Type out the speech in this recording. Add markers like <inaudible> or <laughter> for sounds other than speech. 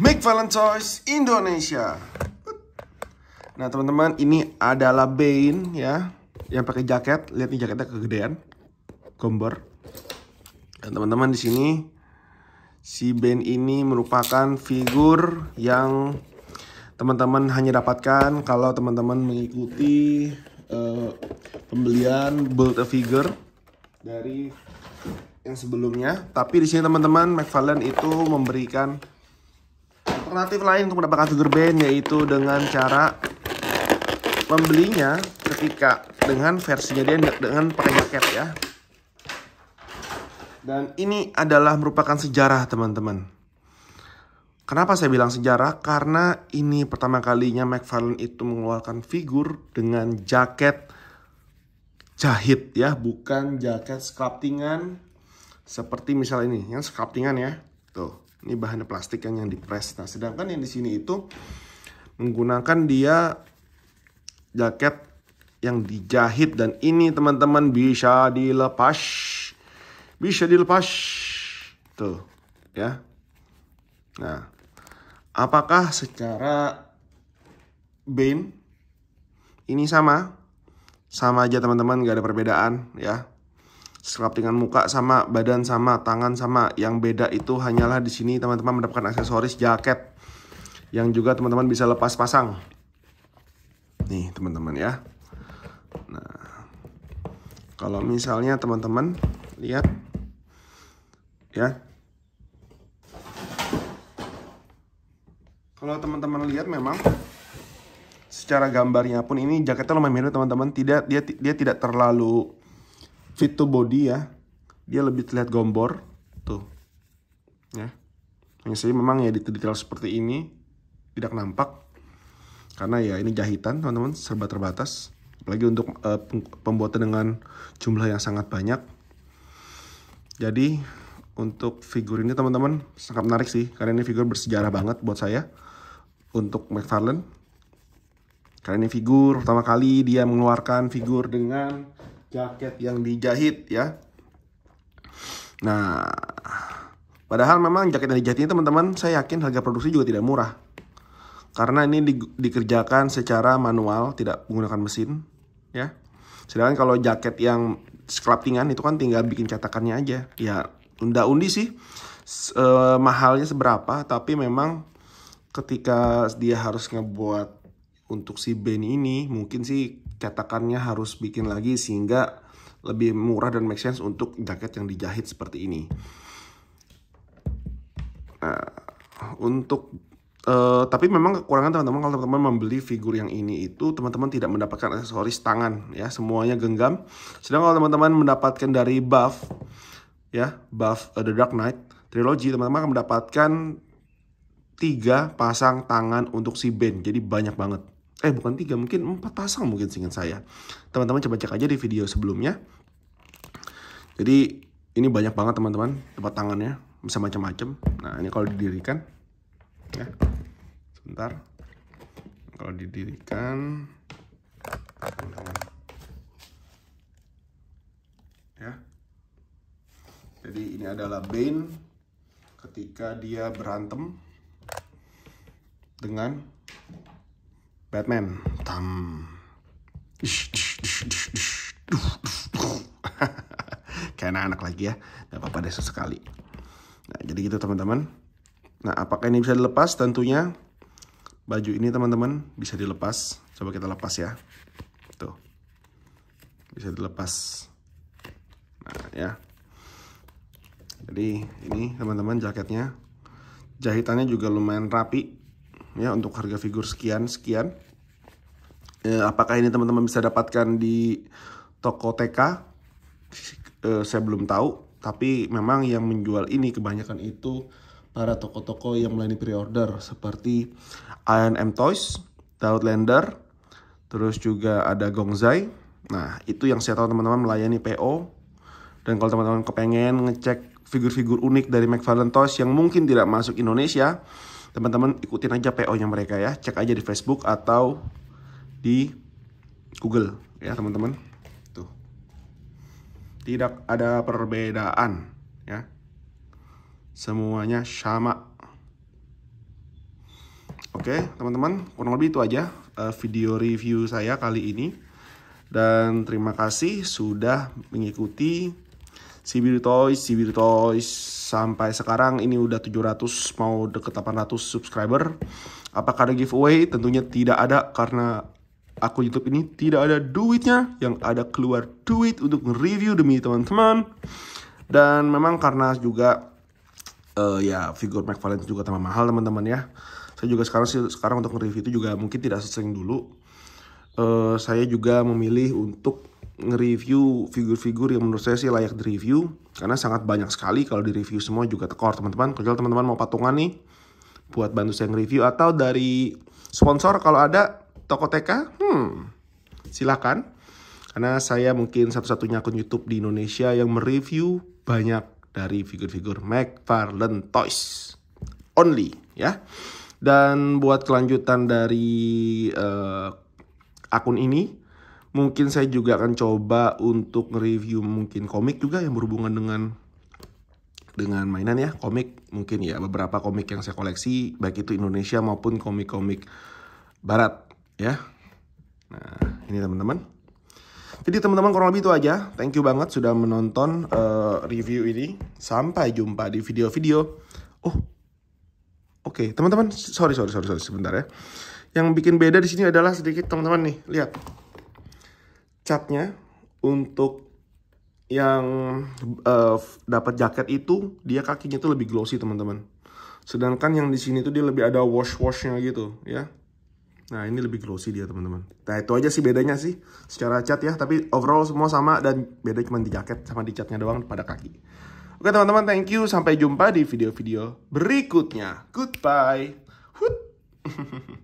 Make Valentine's Indonesia. Nah teman-teman ini adalah Bain ya yang pakai jaket. Lihat nih jaketnya kegedean, gombor. Dan teman-teman di sini si Bain ini merupakan figur yang teman-teman hanya dapatkan kalau teman-teman mengikuti uh, pembelian build a figure dari yang sebelumnya. Tapi di sini teman-teman McFarlane itu memberikan alternatif lain untuk mendapatkan sugar band yaitu dengan cara membelinya ketika dengan versinya dia dengan pakai jaket ya. Dan ini adalah merupakan sejarah teman-teman. Kenapa saya bilang sejarah? Karena ini pertama kalinya McFarlane itu mengeluarkan figur dengan jaket jahit ya, bukan jaket sculptingan seperti misal ini, yang sculptingan ya. Tuh. Ini bahan plastik yang yang dipres. Nah, sedangkan yang di sini itu menggunakan dia jaket yang dijahit dan ini teman-teman bisa dilepas. Bisa dilepas. Tuh, ya. Nah, apakah secara bin ini sama? Sama aja teman-teman, gak ada perbedaan ya. Scrub dengan muka sama, badan sama, tangan sama. Yang beda itu hanyalah di sini teman-teman mendapatkan aksesoris jaket yang juga teman-teman bisa lepas pasang. Nih, teman-teman ya. Nah, kalau misalnya teman-teman lihat ya. Kalau teman-teman lihat memang secara gambarnya pun ini jaketnya lumayan mirip teman-teman, tidak dia dia tidak terlalu fit to body ya dia lebih terlihat gombor tuh ya yang saya memang ya detail seperti ini tidak nampak karena ya ini jahitan teman-teman serba terbatas apalagi untuk uh, pembuatan dengan jumlah yang sangat banyak jadi untuk figur ini teman-teman sangat menarik sih karena ini figur bersejarah banget buat saya untuk McFarlane karena ini figur pertama kali dia mengeluarkan figur dengan jaket yang dijahit ya. Nah, padahal memang jaket yang dijahit ini teman-teman saya yakin harga produksi juga tidak murah. Karena ini di, dikerjakan secara manual, tidak menggunakan mesin, ya. Sedangkan kalau jaket yang scrapingan itu kan tinggal bikin cetakannya aja. Ya, unda-undi sih e, mahalnya seberapa, tapi memang ketika dia harus ngebuat untuk si band ini mungkin sih cetakannya harus bikin lagi sehingga lebih murah dan make sense untuk jaket yang dijahit seperti ini. Nah, untuk uh, tapi memang kekurangan teman-teman kalau teman-teman membeli figur yang ini itu teman-teman tidak mendapatkan aksesoris tangan ya, semuanya genggam. Sedangkan kalau teman-teman mendapatkan dari buff ya, buff uh, The Dark Knight Trilogy teman-teman akan mendapatkan tiga pasang tangan untuk si Ben. Jadi banyak banget eh bukan tiga mungkin empat pasang mungkin singkat saya teman-teman coba cek aja di video sebelumnya jadi ini banyak banget teman-teman tempat tangannya bisa macam-macam nah ini kalau didirikan ya sebentar kalau didirikan ya jadi ini adalah Bane ketika dia berantem dengan Batman. Tam. <laughs> Kayak anak-anak lagi ya. Gak apa-apa deh sesekali. Nah, jadi gitu teman-teman. Nah, apakah ini bisa dilepas? Tentunya baju ini teman-teman bisa dilepas. Coba kita lepas ya. Tuh. Bisa dilepas. Nah, ya. Jadi ini teman-teman jaketnya. Jahitannya juga lumayan rapi ya untuk harga figur sekian sekian Eh, apakah ini teman-teman bisa dapatkan di toko TK eh, saya belum tahu tapi memang yang menjual ini kebanyakan itu para toko-toko yang melayani pre-order seperti INM Toys, Doubtlander, terus juga ada Gongzai. Nah, itu yang saya tahu teman-teman melayani PO. Dan kalau teman-teman kepengen ngecek figur-figur unik dari McFarlane Toys yang mungkin tidak masuk Indonesia, teman-teman ikutin aja PO-nya mereka ya. Cek aja di Facebook atau di Google ya teman-teman tuh tidak ada perbedaan ya semuanya sama oke teman-teman kurang lebih itu aja eh, video review saya kali ini dan terima kasih sudah mengikuti Sibir Toys, Sibir Toys sampai sekarang ini udah 700 mau deket 800 subscriber. Apakah ada giveaway? Tentunya tidak ada karena Aku YouTube ini tidak ada duitnya, yang ada keluar duit untuk review demi teman-teman. Dan memang karena juga uh, ya figur Mac juga tambah mahal teman-teman ya. Saya juga sekarang sih sekarang untuk nge-review itu juga mungkin tidak sesering dulu. Uh, saya juga memilih untuk nge-review figur-figur yang menurut saya sih layak di-review karena sangat banyak sekali kalau di-review semua juga tekor teman-teman. Kecuali teman-teman mau patungan nih buat bantu saya nge-review atau dari sponsor kalau ada toko TK? Hmm, silakan. Karena saya mungkin satu-satunya akun YouTube di Indonesia yang mereview banyak dari figur-figur McFarlane Toys. Only, ya. Dan buat kelanjutan dari uh, akun ini, mungkin saya juga akan coba untuk nge-review mungkin komik juga yang berhubungan dengan dengan mainan ya komik mungkin ya beberapa komik yang saya koleksi baik itu Indonesia maupun komik-komik barat ya nah ini teman-teman jadi teman-teman kurang lebih itu aja thank you banget sudah menonton uh, review ini sampai jumpa di video-video oh oke okay. teman-teman sorry sorry sorry sorry sebentar ya yang bikin beda di sini adalah sedikit teman-teman nih lihat catnya untuk yang uh, dapat jaket itu dia kakinya tuh lebih glossy teman-teman sedangkan yang di sini tuh dia lebih ada wash washnya gitu ya Nah ini lebih glossy dia teman-teman. Nah itu aja sih bedanya sih secara cat ya. Tapi overall semua sama dan beda cuma di jaket sama di catnya doang pada kaki. Oke teman-teman thank you. Sampai jumpa di video-video berikutnya. Goodbye. Hut. <laughs>